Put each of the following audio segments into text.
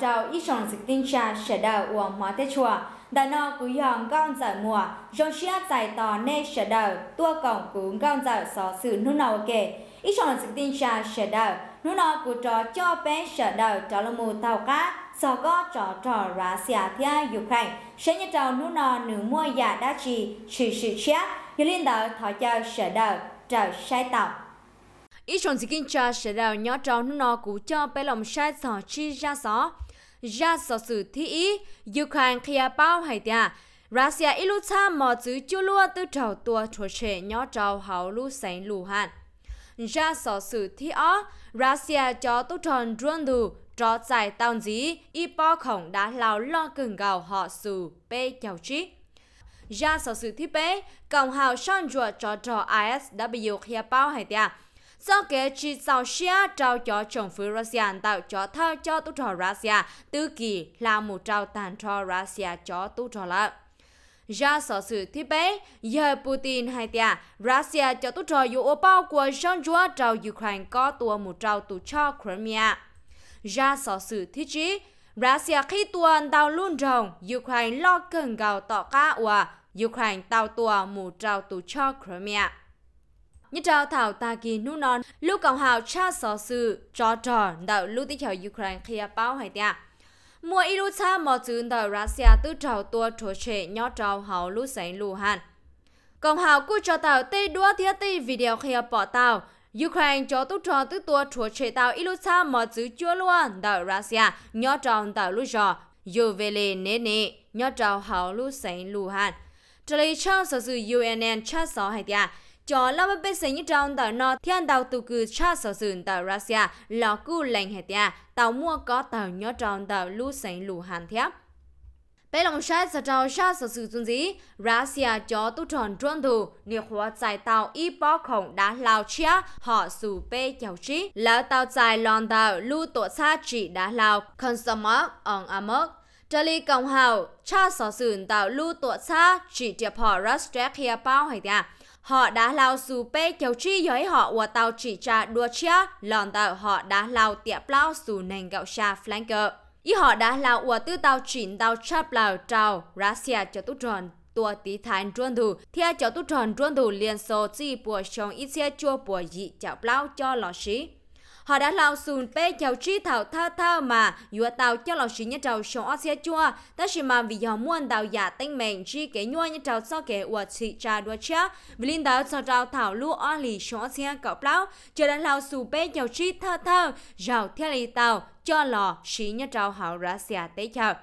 tàu ít sòng dịch tinh trà sẽ đào của mỏ tê chùa đà nọ cứ yòng con giải mùa rong xia giải tò nê sẽ đào tua cổng cứ con giải xó sự nô nào kể ít sòng dịch tinh trà sẽ đào nô nọ cứ trò cho bé sẽ đào trò là mù tàu cá sò có trò trò rá xia thia dục hành sẽ nhớ trò nô nọ nữ mua giả đa chi chỉ sự chia yêu liên đạo thọ cho sẽ đào trở sai tàu ít chọn dịch tinh cha sẽ đào nhỏ trò nó cú cho bé lòng sai sò chi ra só ra sở sự thi ý Ukraine kia bao hay tia Russia ilu cha mò chữ chu lua từ trầu tua chỗ trẻ nhỏ trầu hậu lu sánh lù hạn ra sở sự thi ó Russia cho tu tròn run đủ cho giải tàu dí y po khổng đã lao lo cừng gào họ sù bê chào trí ra sở sự thi bê cộng hào son ruột cho trò ISW kia bao hay tia do kế chỉ sau xe trao cho chồng phu Russia tạo cho thao cho tu trò Russia tư kỳ là một trao tàn trò Russia cho tu trò lợi ra sở sự thiết bé giờ Putin hay tia Russia cho tu trò dù ô bao của dân chúa trao Ukraine có tua một trao tu cho Crimea do sở sự thiết chí Russia khi tuần tàu luôn rồng Ukraine lo cần gào tỏ cá ua Ukraine tàu tua một trao tu cho Crimea như trao thảo ta kỳ nụ non, lúc cộng hào cha sở sự, cho trò đạo lưu tích hiểu Ukraine khi báo hải tiạ. Mùa y lưu cha mò chứng đạo Russia tư trào tua trổ trệ nhó trào hào lưu sánh lưu hàn. Cộng hào cụ cho tàu tê đua thiết tê video khi bỏ tàu, Ukraine cho tu trò tư tua trổ trệ tàu y lưu cha mò chứng chua luôn đạo Russia nhó trào đạo lưu trò, dù về lề nế nế, nhó trào hào lưu sánh lưu hàn. Trở lại trong sở sự UNN cha sở hải tiạ, cho là bê sinh như trong tàu nó thiên tàu tù cư cha sở sườn tại Russia là cư lành hệ tia tàu mua có tàu nhỏ trong tàu lũ sinh lũ hàn thiếp Bây lòng xa sở trào xa sở sự dung dĩ, Russia cho tu tròn trôn thù, nếu hóa giải tàu y bó khổng đã lao chia, họ xù bê chào trí. Lão tàu giải lòn tàu lưu tổ xa chỉ đã lao, con sơ mơ, ổng à mơ. Trở lý cộng hào, cha sở sự tàu lưu tổ xa chỉ tiệp họ Russia bao hay tạc họ đã lao dù pe cháu chi giới họ và tàu chỉ cha đua chia lòn tàu họ đã lao tiệp lao dù nền gạo cha flanker ý họ đã lao và tư tàu chỉnh tàu chắp lao trào Russia cho tốt tròn tua tí thái trôn thủ theo cho tốt tròn trôn thủ liên xô chi bùa trong ít xe chua bùa dị chảo lao cho lò sĩ họ đã lao xuống bê chào chi thảo tha tha mà dùa tàu cho lão sĩ nhất trầu sống ở xe chua ta chỉ mà vì họ muốn đào giả tinh mệnh chi kế nhua nhất trầu sau kế của chị trà đua chia vì linh đó sau trào thảo lu ở lì sống ở xe cậu plau chờ đã lao xuống bê chào chi tha tha rào theo lì tàu cho lò sĩ nhất trầu hảo ra xe tế chào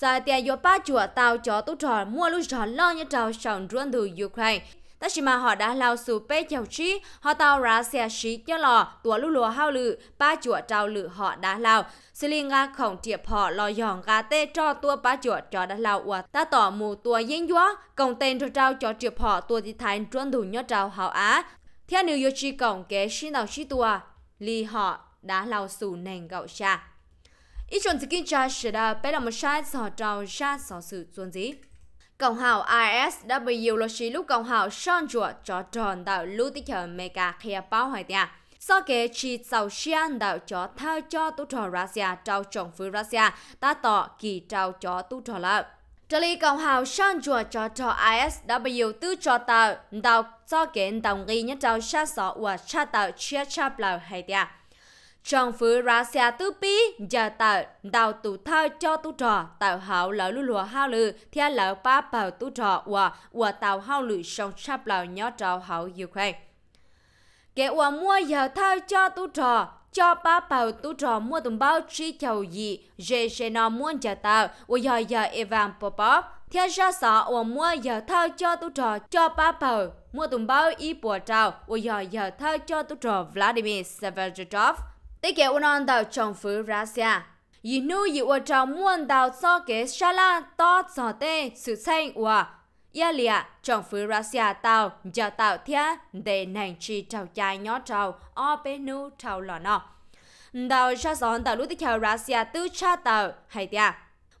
Giờ thì dùa ba chùa tàu cho tu trò mua lúc trò lo nhất trầu sống ruộng từ Ukraine Tất chỉ họ đã lao sù bê chào trí, họ tàu ra xe xí cho lò, tùa lưu lùa hao lự, ba chùa trao lự họ đã lao. Sư liên ngà khổng tiệp họ lò dọn gà tê cho tua ba chùa cho đã lao ua. Ta tỏ mù tua yên dúa, cổng tên cho trao cho tiệp họ tua thì thành truân thủ nhó trao hảo á. Theo nữ chi cổng kế xin nào chi tua, lì họ đã lao sù nền gạo xa. Ý chuẩn sự kinh tra sẽ đã bé là một sai sở trao xa sở sự chuẩn gì. Cộng hào ISW là sĩ lúc cộng hào sơn chùa cho tròn đạo lưu tích hợp mê cả khía báo hỏi tiền. Sau kế chỉ sau xian đạo cho thao cho tu trò Russia trao trọng phứ Russia ta tỏ kỳ trao cho tu trò lợi. Trở lý cộng hào sơn chùa cho trò ISW tư cho tạo đạo cho kế đồng ghi nhất trao sát sọ và sát tạo chia chạp lợi hay tiền trong phứ xe tư pi giờ tạo đào tụ thao cho tu trò tạo hảo lỡ lưu lùa hao lư theo lỡ ba bảo tu trò và và tạo hao lư song sắp lỡ nhó trò hảo Ukraine. Kẻ và mua giờ thao cho tu trò cho ba bảo tu trò mua tùng bao chi chầu gì dễ sẽ nó muốn giờ tạo và giờ giờ Evan Popov theo ra sợ và mua giờ thao cho tu trò cho ba bảo mua tùng bao y bùa trào và giờ giờ thao cho tu trò Vladimir Severodov tế kế ôn an đào trọng phứ russia xa. Yì nu yì ua trọng muôn đào cho kế xa la to cho tê sự xanh ua. Yà lìa trọng phứ russia tàu giờ tàu thia để nàng chi trào chai nhó trào o bê nu trào lò nọ. Đào cho xón đào lúc tích hào russia xa tư cha tàu hay tia.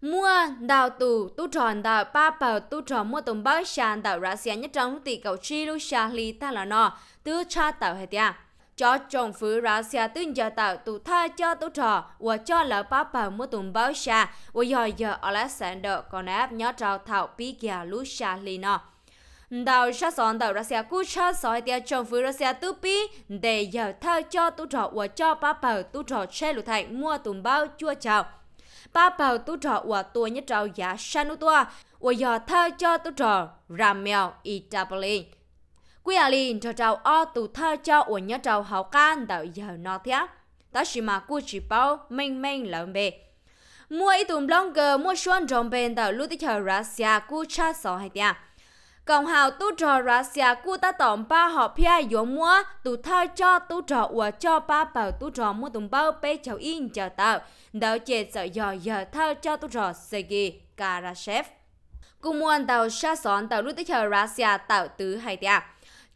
Mua đào tù tu tròn đào ba bào tu tròn mua tùng bác xa đào russia nhất trong lúc tỷ cầu chi lúc xa lì ta lò nọ tư cha tàu hay tia cho chồng phứ ra xe tin giờ tạo tụ tha cho tụ trò và cho lỡ bá bà mua tùng báo xa và giờ giờ Alexander còn áp nhớ trào thảo bí kia lũ xa lì nọ đào sa sòn đào ra xe cú sa sỏi tia chồng phứ ra xe tu bí để giờ thao cho tụ trò và cho bá bà tụ trò xe lụ thành mua tùng báo chua chào ba bào tu trò của tôi nhất trào giá sanu tua và giờ thao cho tu trò ram mèo itabli quý à liền cho cháu o tù thơ cho ủa nhớ cháu hậu can đợi giờ nó thế ta chỉ mà cô chỉ bảo mênh mênh lợn bề mua ít tùm blogger mua xuân trồng bên đợi lúc tí chờ Russia cô cha sọ hay thế còn hào tu cho Russia cô ta tổng ba họ pia yếu mua tu thơ cho tu cho ủa cho ba bảo tu trò mua tùm bao bê cháu in chờ tao đợi chết sợ giờ giờ thơ cho tu trò Sergei Karasev cùng muốn tàu xa xón tàu lúc tí chờ Russia tàu tứ hay thế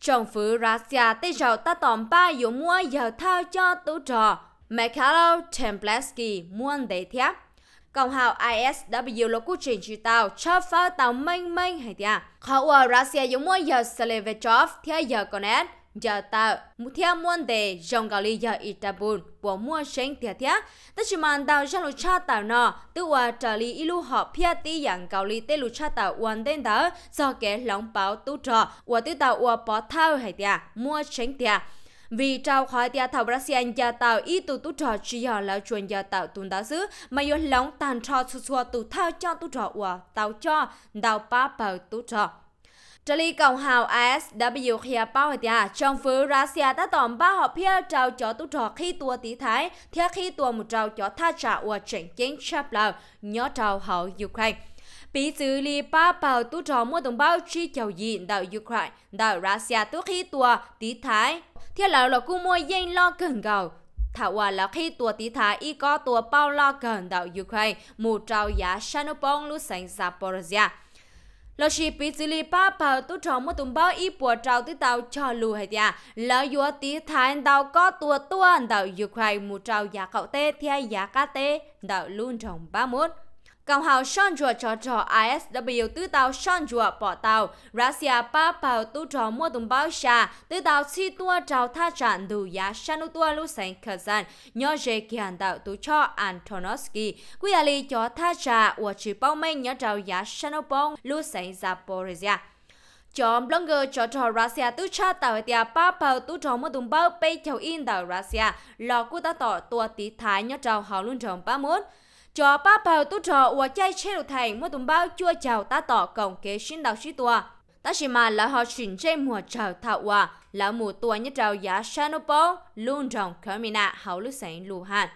trong phứ Russia tây rào ta tòm ba yếu mua giờ thao cho tố trò. Mikhail Templesky muôn đề thiáp. Cộng hào ISW lô cú trình chư tàu cho phá tàu mênh mênh hay thịa. Khó ua Russia yếu mua giờ Selevechov thịa giờ con ết giờ ta mu theo muôn đề dòng gạo lý giờ itabun bỏ mua sinh thiệt thiệt tất chỉ màn tàu ra lũ cha tàu nọ tự hòa trở lý lưu họ phía tí dạng gạo lý tê lũ cha tàu hoàn tên đó do kẻ lòng báo tu trò hòa tự tàu hòa bỏ thao hay thiệt mua sinh thiệt vì trao khỏi tia thảo Brazil gia tạo ý tu tu trò chỉ họ là chuyện gia tạo tuần đá xứ mà yếu lóng tàn trò xua xua tu thao cho tu trò hòa tàu cho đào ba bờ tu trò Trali Cộng hào ASW khía bao tia à, trong phứ Russia đã tổng ba họp phía trao cho tu trò khi tua tí thái, theo khi tua một trao cho tha trả của trận chiến chấp lào, nhó trao hậu Ukraine. bí xử lý ba bảo tu trò mua đồng bào chi chào diện đạo Ukraine, đạo Russia tu khi tua tí thái, theo lão là cu mua danh lo cần gầu, thảo quả là khi tua tí thái y có tua bao lo cần đạo Ukraine, một trao giá Sanopong lúc sánh Zaporozhia lo shi pi zi li pa pa tu trong một tùng bao y bùa trao tí tao cho lù hay ya lo yua tí thái tao có tua tua tao yu khoai mu trao giá cậu tê thia giá cá tê tao luôn trong ba mốt Cộng hào Sanjua cho trò ISW tư tàu Sanjua bỏ tàu, Russia ba bảo tư trò mua tùng báo xa, tư tàu chi tua trào tha trạng đủ giá sanu tua lưu sánh khờ gian, nhỏ dễ kiàn tạo tư cho Antonovsky. Quý à lì cho tha trạng, ua chỉ bao mênh nhỏ trào giá sanu bông lưu sánh Zaporizhia. Chọn blogger cho trò Russia tư cha tạo tia ba bảo tư trò mua tùng báo bây chào in tàu Russia, lò cú ta tỏ tua tí thái nhỏ trào hào luôn trồng ba muốn cho ba bao tu trò và chạy chế độ thành mua tùm bao chua chào ta tỏ cổng kế sinh đạo sĩ tua Ta chỉ mà là họ chuyển chế mùa chào thọ hòa là mùa tùa nhất chào giá Sanopo luôn rộng khởi mì hậu lưu sảnh lù hạn.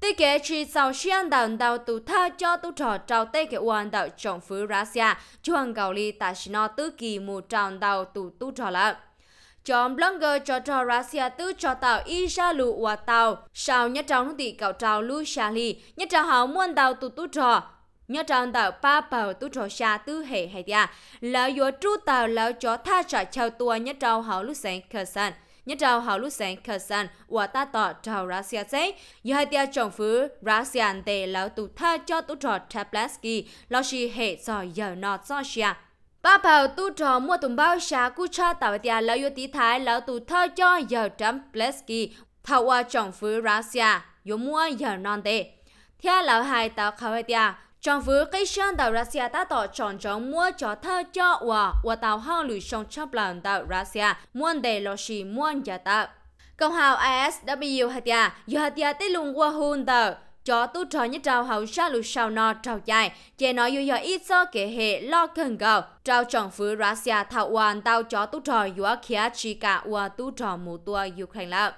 Tê kế chỉ sau khi ăn đào đào tù tha cho tu trò trào tê kế hoàn đạo trọng phứ Russia, chuan cầu ly ta chỉ nó tứ kỳ mùa trào đào tù tu trò lợn chọn blogger cho trò Russia tư cho tàu y ra và tàu sau nhất trong thì cậu trào lui xa nhất trong họ muốn tàu tụ tụ trò nhất trong tàu ba bầu tu trò xa tư hệ hệ tia lão yếu trụ tàu là cho tha trả chào tua nhất trong họ lúc sáng khờ sàn nhớ trong họ lúc sáng khờ sàn và ta tỏ trò Russia chế giờ hai tia chồng phứ Russia để là tụ tha cho tu trò Tablaski lão chỉ hệ trò giờ nọ cho xa bà bảo tu trò mua tùm bao xa cu cha tạo tia lão yu tí thái lão tù thơ cho giờ trăm pleski thảo qua trọng phứ Russia yu mua giờ non tê. Thia lão hai tạo khảo tia trọng phứ cây sơn tạo Russia ta tỏ chọn trọng mua cho thơ cho và và tạo hao lùi sông chấp lòng tạo Russia muôn đề lo xì muôn giờ tạo. Công hào ISW Hatia, Yuhatia lùng qua Wahun Tờ, cho tu trò như trào hậu xa lù sao no trào dài, chế nói dù dò ít so kể hệ lo cần gạo, trào trọng phứ Russia thảo hoàn tàu cho tu trò dù khía chỉ cả ua tu trò mù tua Ukraine lắm.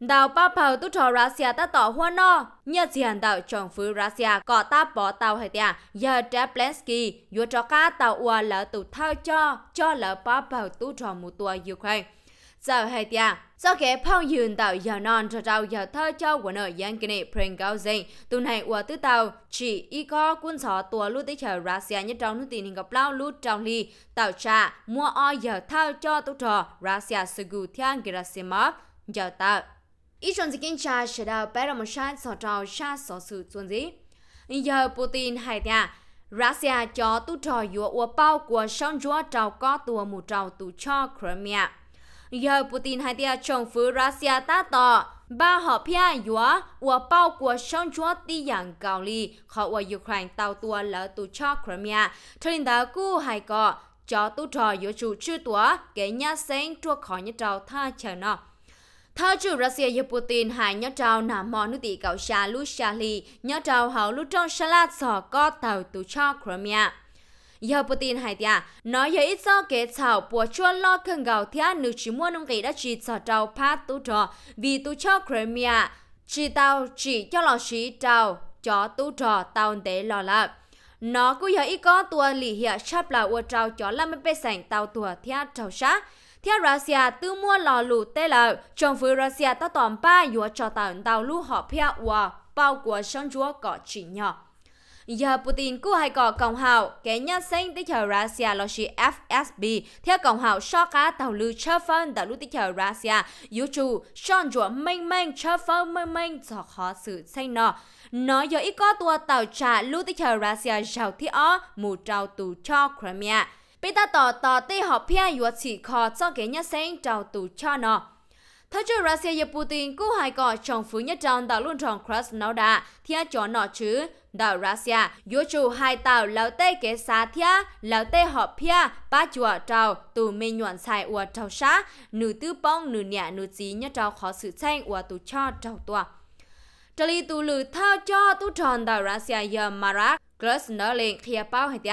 Đào bao bầu tu trò Russia ta tỏ hoa no, nhờ diện đạo trọng phứ Russia có ta bỏ tàu hệ tìa, giờ trẻ Blensky, dù cho cá tàu ua lỡ tụ thao cho, cho lỡ bao bầu tu trò mù tua Ukraine giờ hai tia do kẻ phong yun tàu giờ non cho tàu giờ thơ cho của nợ yang kene pren cao dây tu này của tư tàu chỉ y có quân sọ tua lu tới chờ Russia nhất trong nước tiền hình gặp lao lu trong ly tàu trà mua o giờ thơ cho tu trò Russia sugu thiang Gerasimov giờ tàu ý chọn gì kinh trà sẽ đào bé đồng sát sọ tàu sát sọ sự chuẩn gì giờ Putin hai tia Russia cho tu trò yếu ua bao của sông chúa trào có tua mù tàu tu cho Crimea giờ Putin hai tia chồng phứ Russia ta tỏ ba họ phía yúa của bao của sông chúa ti dạng cao ly họ của Ukraine tàu tua lỡ tù cho Crimea trên đá cu hai cọ cho tu trò yếu chủ chư tua kể nhà sen chua khỏi nhà trào tha chờ nọ, Thơ chủ Russia yếu Putin hai nhà trào nằm mòn nữ tỷ cậu xa lúc xa ly nhà trào hậu lúc trong xa lát sò có tàu tù cho Crimea giờ Putin hay hải tia nói giờ ít do kế thảo bỏ chua lo khẩn gạo thia nước chỉ mua ông kỳ đã chỉ sợ trâu phát tu trò vì tu cho Crimea chỉ tao chỉ cho lò sĩ trâu cho tu trò tao để lo lạ nó cũng giờ ít có tua lì hiệu chấp là ua trâu cho làm bê sảnh tao tua thia trâu sát theo Russia tư mua lò lù tê lợ, trong với Russia ta tòm ba yếu cho tàu tàu lưu họ phía Ua bao của sông chúa có chỉ nhỏ. Giờ Putin cũng hay có cộng hào, kẻ nhà xanh tích chờ Russia là chỉ FSB, theo công hào so cá tàu lưu chơ phân đã lưu tích chờ Russia, yếu chủ, son rùa mênh mênh chơ phân mênh mênh cho khó sự xanh nọ. Nó giờ ít có tua tàu trả lưu tích chờ Russia giàu thiết ó, mù trào tù cho Crimea. Bây ta tỏ tỏ tê họ pia yếu chỉ khó cho kẻ nhân xanh trào tù cho nó. Thái cho Russia và Putin cú hai cò trong phứ nhất trong tàu luân tròn Krasnodar thia cho nọ chứ. Đảo Russia, yếu chủ hai tàu lão tê kế xa thia, lão tê họ pia, ba chùa trào, tù mê nhuận xài ua trào xá, nữ tư bông, nữ nhẹ, nữ chí nhất trào khó sự tranh ua tù cho trào tòa. Trở lý tù lử thao cho tù tròn đảo Russia và Marat, Krasnodar lệnh bao hệ tia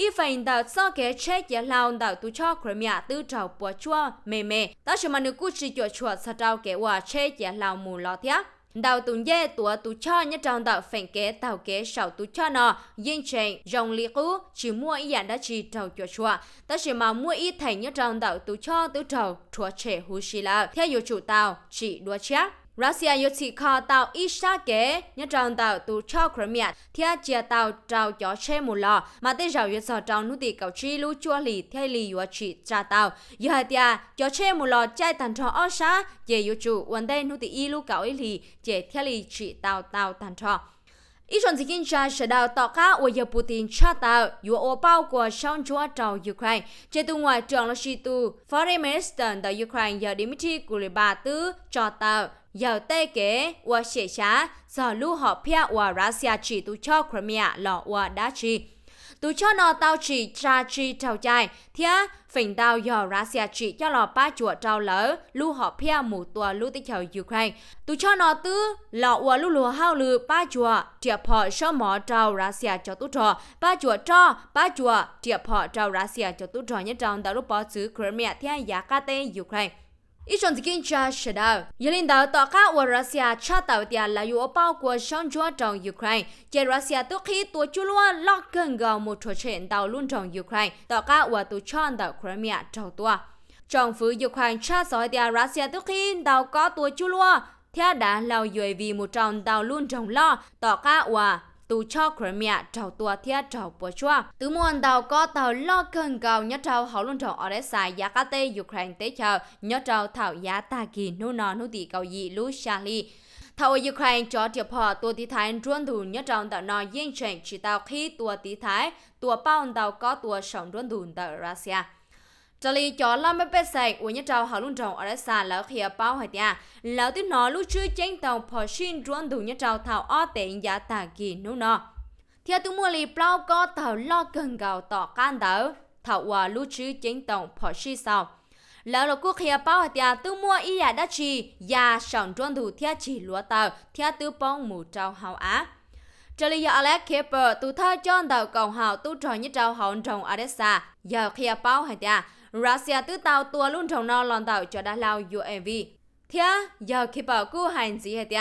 y phần 一份到早给车也老到都超克米亚都找不着妹妹，但是嘛，你故事就说是找给我车也老母老爹。đầu tuần lao tụa tụ cho Crimea chua ta lao mù cho nhất trong đạo phèn kế tàu kế sau tụ cho nó yên chèn dòng lý cú chỉ mua y dạng đã chỉ trầu cho chùa ta chỉ mà mua ý thành nhất trong đạo tụ cho tụ trầu chùa trẻ hú xì là theo dù chủ tàu chỉ đua chát Russia yêu chỉ khó tàu Isha kế nhớ trọng tàu tù cho Crimea theo chia tàu trào gió xe mù lò mà tế rào yêu sở trọng nụ tì cầu trí lưu chua lì thay lì yêu chỉ trả tàu yêu hai tia gió xe mù lò chạy tàn trò ở xa dễ yêu chủ quần đây nụ tì y lũ cầu y lì dễ theo lì chỉ tàu tàu tàn trò Ý chuẩn dịch kinh tra sẽ đào tỏ cá của giờ Putin trả tạo dù ô bao của sông chúa trầu Ukraine. Trên tu ngoại trưởng là Shitu, Foreign Minister tại Ukraine và Dmitry Kuleba tư cho tạo giờ tê kế và sẽ xá giờ lưu họ pia và Russia chỉ tu cho Crimea lọ và đá chi tu cho nó tao chỉ tra chi trao chai thế phình tao giờ Russia chỉ cho lọ ba chùa trao lỡ lưu họ pia mù tua lưu tích chầu Ukraine tu cho nó tư lọ và lưu lùa hao lư ba chùa tiệp họ sơ mỏ trao Russia cho tu trò ba chùa cho ba chùa tiệp họ trao Russia cho tu trò nhất trong tao lúc bỏ xứ Crimea thế giá ca tê Ukraine 一种的更加是的，一领导到卡俄罗斯查到的来有包括上桌中 Ukraine，在俄罗斯都可以多久了拉更高木出钱到论中 Ukraine，到卡俄都抢到 Crimea 找多。政府 Ukraine 查到的俄罗斯都可以到高多久了，他 đã lao dội vì một trong đào luôn trồng lo, tỏ cá hòa tu cho Crimea trào tua thia trào bùa chua. Từ muôn tàu có tàu lo cần cầu nhớ trào hậu luân trọng Odessa Yakate Ukraine tế chờ nhớ trào thảo giá ta kỳ nô nò nô tỷ cầu dị lũ Charlie. Thảo ở Ukraine cho tiệp họ tua tí thái ruôn thủ nhớ trào tạo nò yên chuyện chỉ tàu khi tua tí thái tua bao tàu có tua sống ruôn thủ tạo Russia cho lý cho lo mấy sạch của nhà trâu họ luôn trồng ở đất xa lão khía bao hồi tia lão tuyết nó lúc chưa chén tàu phò xin ruộng đủ nhà trâu thảo o tiền giá tà kỳ nô nọ theo tôi mua lì bao có thảo lo cần gạo tỏ can tàu thảo hòa lúc chưa chén tàu phò xin sau lão là quốc khía bao hồi tia tôi mua y giả đá chi già sản ruộng đủ theo chỉ lúa tàu theo tôi bông mù trâu hậu á Trở lý do Alex Kipper, tù thơ cho anh tàu cầu hào tu trò như trâu hồn trồng Odessa. Giờ khi bao hả ta, Russia tứ tàu tua luôn trong no lòn tạo cho đá lao UAV. Thia, giờ khi bảo cú hành gì hệ tia,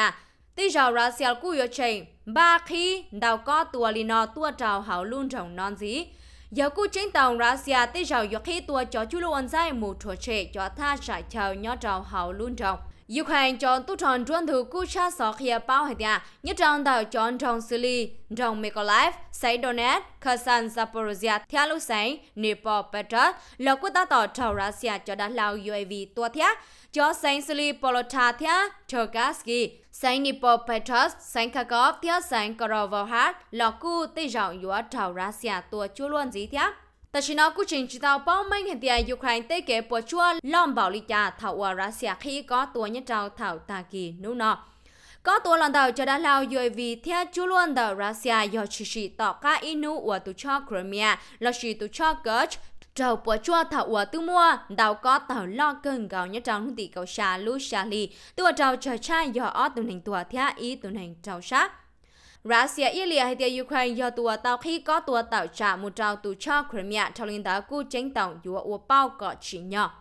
tí giờ Russia cú yo chênh, ba khi đào có tua lì no tua trào hảo luôn trong non gì. Giờ cú chính tàu Russia tí giờ yo khi tua cho chú luôn dai một trò trẻ cho tha giải chào nhỏ trào hảo luôn trong. Yêu hành chọn tu tròn truân thử cu cha sọ khía bao hải tia, nhất trong tạo chọn trong xử lý, trong life Sấy Donetsk, kasan Zaporozhia, theo Lu Sấy, Nepal Petrat, là quốc ta tàu trào Russia cho đá lao UAV tua thia, cho Sấy xử lý Polota thia, Cherkassky, Sấy Nepal Petrat, Sấy Kharkov thia Sấy Korovohat, là cu tây rộng yếu trào Russia tua chua luôn gì thia. แต่ชินอกูจินจิตาวป้องไม่เห็นเดียยูเครนเตเก็ปวดชัวล้อมเบาลิจาเถาวรัสเซียขี้ก็ตัวยันเจ้าเถาตากีนู่นอก็ตัวหลังเดาจะได้เล่าอยู่วีเทียจุลวนเดารัสเซียยอชิชิต่อก้าอินูอวตุชอครเมียและชิตุชอเกิร์ชเจ้าปวดชัวเถาวตุมัวเดาก็เต่าล่อเกินเกายันเจ้าหุ่นตีเกาชาลูชาลีตัวเจ้าจะใช้ยออตุหนึ่งตัวเทียอีตุหนึ่งเจ้าชา Russia Ilia hay tia Ukraine do tua tàu khi có tua tàu trả một trào tù cho Crimea cho linh tàu cú chính tổng dùa ua bao có chỉ nhỏ.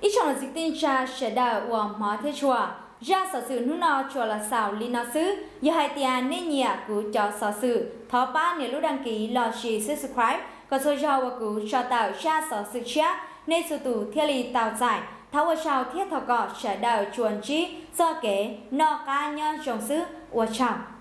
Ít trong là dịch tin cha sẽ đào ua mó thế chùa. Ra sở sự nút nọ chùa là xào lý nọ sứ. Giờ hai tia nên nhà cú cho sở sự. Thó ba nếu lúc đăng ký lò chỉ subscribe. Còn số cho ua cứu cho tàu ra sở sự chia. Nên sự tù thiên lý tàu giải thảo ở sau thiết thảo cọ sẽ đào chuồn chi do kế nọ ca nhân trồng sứ ua trọng